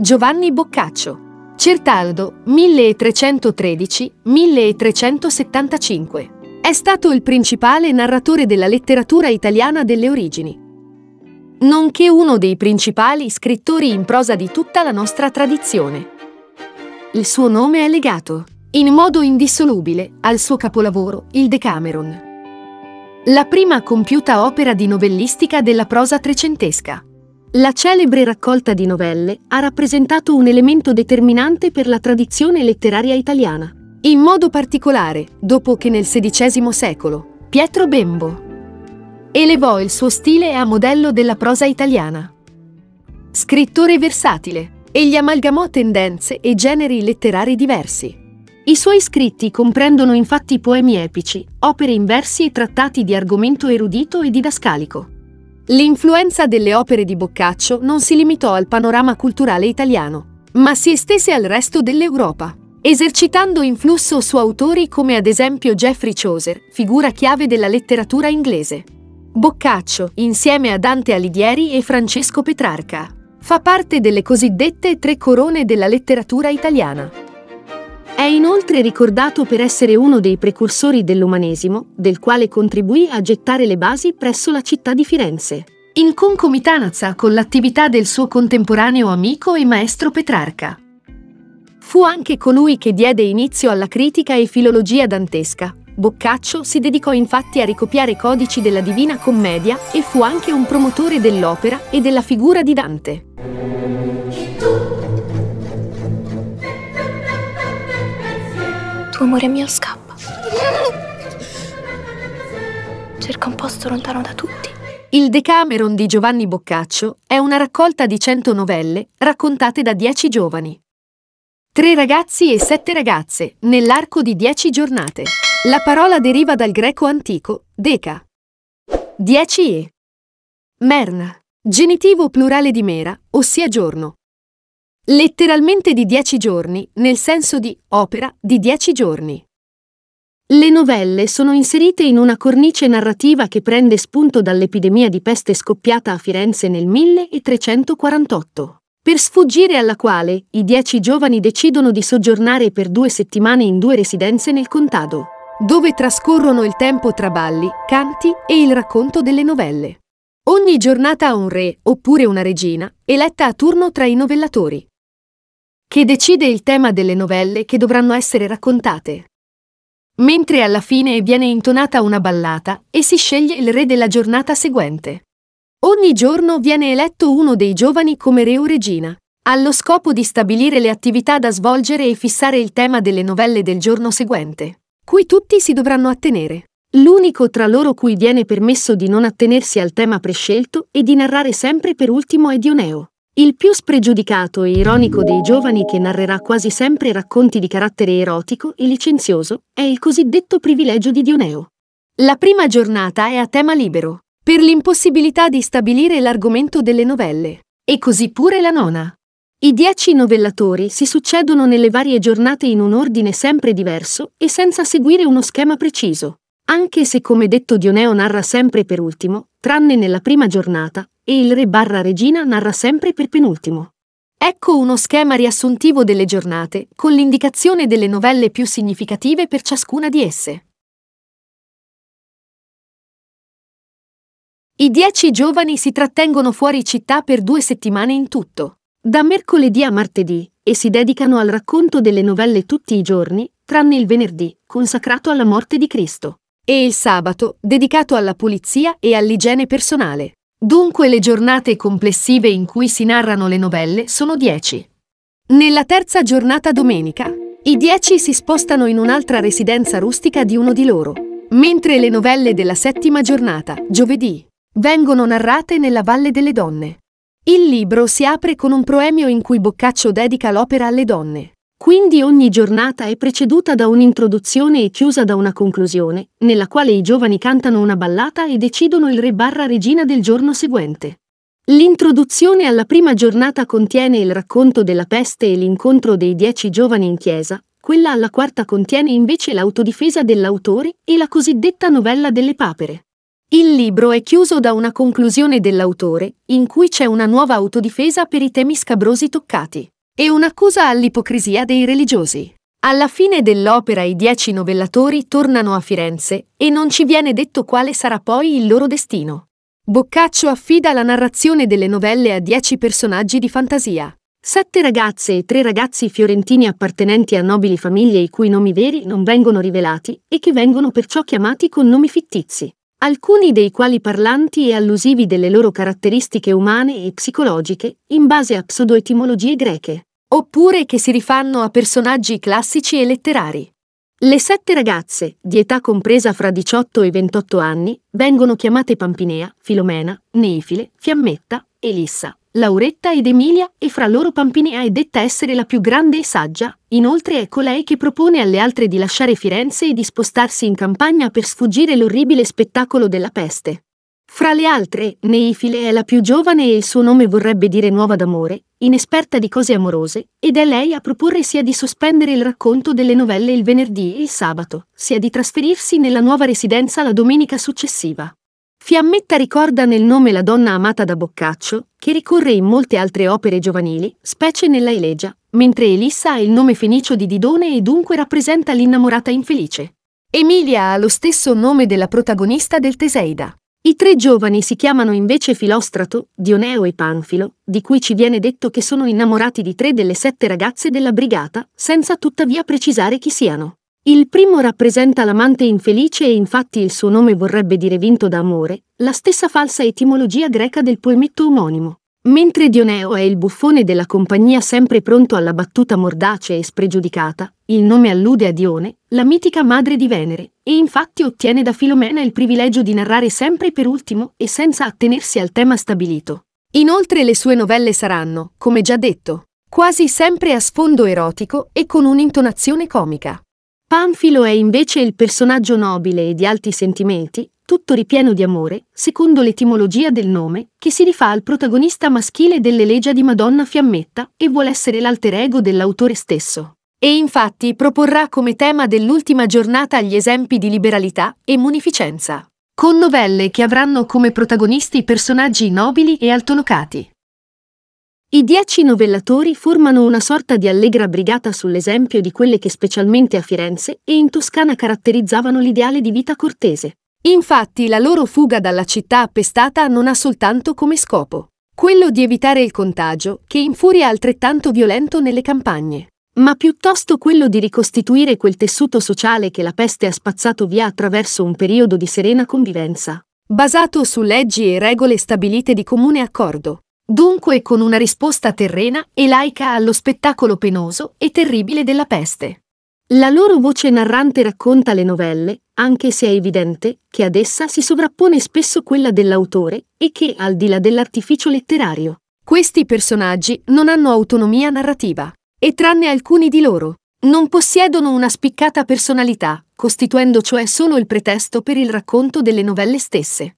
Giovanni Boccaccio. Certaldo 1313-1375. È stato il principale narratore della letteratura italiana delle origini, nonché uno dei principali scrittori in prosa di tutta la nostra tradizione. Il suo nome è legato, in modo indissolubile, al suo capolavoro, il Decameron la prima compiuta opera di novellistica della prosa trecentesca. La celebre raccolta di novelle ha rappresentato un elemento determinante per la tradizione letteraria italiana, in modo particolare dopo che nel XVI secolo Pietro Bembo elevò il suo stile a modello della prosa italiana. Scrittore versatile, egli amalgamò tendenze e generi letterari diversi. I suoi scritti comprendono infatti poemi epici, opere in versi e trattati di argomento erudito e didascalico. L'influenza delle opere di Boccaccio non si limitò al panorama culturale italiano, ma si estese al resto dell'Europa, esercitando influsso su autori come ad esempio Geoffrey Chaucer, figura chiave della letteratura inglese. Boccaccio, insieme a Dante Alighieri e Francesco Petrarca, fa parte delle cosiddette tre corone della letteratura italiana. È inoltre ricordato per essere uno dei precursori dell'umanesimo, del quale contribuì a gettare le basi presso la città di Firenze, in concomitanza con l'attività del suo contemporaneo amico e maestro Petrarca. Fu anche colui che diede inizio alla critica e filologia dantesca. Boccaccio si dedicò infatti a ricopiare codici della Divina Commedia e fu anche un promotore dell'opera e della figura di Dante. tuo amore mio scappa. Cerca un posto lontano da tutti. Il Decameron di Giovanni Boccaccio è una raccolta di 100 novelle raccontate da 10 giovani. Tre ragazzi e sette ragazze, nell'arco di 10 giornate. La parola deriva dal greco antico deca. 10 e. Merna, genitivo plurale di mera, ossia giorno letteralmente di dieci giorni, nel senso di opera di dieci giorni. Le novelle sono inserite in una cornice narrativa che prende spunto dall'epidemia di peste scoppiata a Firenze nel 1348, per sfuggire alla quale i dieci giovani decidono di soggiornare per due settimane in due residenze nel contado, dove trascorrono il tempo tra balli, canti e il racconto delle novelle. Ogni giornata ha un re oppure una regina, eletta a turno tra i novellatori che decide il tema delle novelle che dovranno essere raccontate. Mentre alla fine viene intonata una ballata e si sceglie il re della giornata seguente. Ogni giorno viene eletto uno dei giovani come re o regina, allo scopo di stabilire le attività da svolgere e fissare il tema delle novelle del giorno seguente, cui tutti si dovranno attenere. L'unico tra loro cui viene permesso di non attenersi al tema prescelto e di narrare sempre per ultimo è Dioneo. Il più spregiudicato e ironico dei giovani che narrerà quasi sempre racconti di carattere erotico e licenzioso è il cosiddetto privilegio di Dioneo. La prima giornata è a tema libero, per l'impossibilità di stabilire l'argomento delle novelle, e così pure la nona. I dieci novellatori si succedono nelle varie giornate in un ordine sempre diverso e senza seguire uno schema preciso, anche se come detto Dioneo narra sempre per ultimo, tranne nella prima giornata, e il re barra regina narra sempre per penultimo. Ecco uno schema riassuntivo delle giornate, con l'indicazione delle novelle più significative per ciascuna di esse. I dieci giovani si trattengono fuori città per due settimane in tutto, da mercoledì a martedì, e si dedicano al racconto delle novelle tutti i giorni, tranne il venerdì, consacrato alla morte di Cristo, e il sabato, dedicato alla pulizia e all'igiene personale. Dunque le giornate complessive in cui si narrano le novelle sono 10. Nella terza giornata domenica, i 10 si spostano in un'altra residenza rustica di uno di loro, mentre le novelle della settima giornata, giovedì, vengono narrate nella Valle delle Donne. Il libro si apre con un proemio in cui Boccaccio dedica l'opera alle donne. Quindi ogni giornata è preceduta da un'introduzione e chiusa da una conclusione, nella quale i giovani cantano una ballata e decidono il re barra regina del giorno seguente. L'introduzione alla prima giornata contiene il racconto della peste e l'incontro dei dieci giovani in chiesa, quella alla quarta contiene invece l'autodifesa dell'autore e la cosiddetta novella delle papere. Il libro è chiuso da una conclusione dell'autore, in cui c'è una nuova autodifesa per i temi scabrosi toccati e un'accusa all'ipocrisia dei religiosi. Alla fine dell'opera i dieci novellatori tornano a Firenze e non ci viene detto quale sarà poi il loro destino. Boccaccio affida la narrazione delle novelle a dieci personaggi di fantasia. Sette ragazze e tre ragazzi fiorentini appartenenti a nobili famiglie i cui nomi veri non vengono rivelati e che vengono perciò chiamati con nomi fittizi, alcuni dei quali parlanti e allusivi delle loro caratteristiche umane e psicologiche in base a pseudoetimologie greche oppure che si rifanno a personaggi classici e letterari. Le sette ragazze, di età compresa fra 18 e 28 anni, vengono chiamate Pampinea, Filomena, Neifile, Fiammetta, Elissa, Lauretta ed Emilia e fra loro Pampinea è detta essere la più grande e saggia, inoltre è colei ecco che propone alle altre di lasciare Firenze e di spostarsi in campagna per sfuggire l'orribile spettacolo della peste. Fra le altre, Neifile è la più giovane e il suo nome vorrebbe dire nuova d'amore, inesperta di cose amorose, ed è lei a proporre sia di sospendere il racconto delle novelle il venerdì e il sabato, sia di trasferirsi nella nuova residenza la domenica successiva. Fiammetta ricorda nel nome la donna amata da Boccaccio, che ricorre in molte altre opere giovanili, specie nella Elegia, mentre Elissa ha il nome fenicio di Didone e dunque rappresenta l'innamorata infelice. Emilia ha lo stesso nome della protagonista del Teseida. I tre giovani si chiamano invece Filostrato, Dioneo e Panfilo, di cui ci viene detto che sono innamorati di tre delle sette ragazze della brigata, senza tuttavia precisare chi siano. Il primo rappresenta l'amante infelice e infatti il suo nome vorrebbe dire vinto da amore, la stessa falsa etimologia greca del poemetto omonimo. Mentre Dioneo è il buffone della compagnia sempre pronto alla battuta mordace e spregiudicata, il nome allude a Dione, la mitica madre di Venere, e infatti ottiene da Filomena il privilegio di narrare sempre per ultimo e senza attenersi al tema stabilito. Inoltre le sue novelle saranno, come già detto, quasi sempre a sfondo erotico e con un'intonazione comica. Panfilo è invece il personaggio nobile e di alti sentimenti, tutto ripieno di amore, secondo l'etimologia del nome, che si rifà al protagonista maschile dell'elegia di Madonna Fiammetta e vuole essere l'alter ego dell'autore stesso. E infatti proporrà come tema dell'ultima giornata gli esempi di liberalità e munificenza, con novelle che avranno come protagonisti personaggi nobili e altolocati. I dieci novellatori formano una sorta di allegra brigata sull'esempio di quelle che specialmente a Firenze e in Toscana caratterizzavano l'ideale di vita cortese. Infatti la loro fuga dalla città appestata non ha soltanto come scopo quello di evitare il contagio, che infuria altrettanto violento nelle campagne, ma piuttosto quello di ricostituire quel tessuto sociale che la peste ha spazzato via attraverso un periodo di serena convivenza, basato su leggi e regole stabilite di comune accordo dunque con una risposta terrena e laica allo spettacolo penoso e terribile della peste. La loro voce narrante racconta le novelle, anche se è evidente che ad essa si sovrappone spesso quella dell'autore e che, al di là dell'artificio letterario, questi personaggi non hanno autonomia narrativa e, tranne alcuni di loro, non possiedono una spiccata personalità, costituendo cioè solo il pretesto per il racconto delle novelle stesse.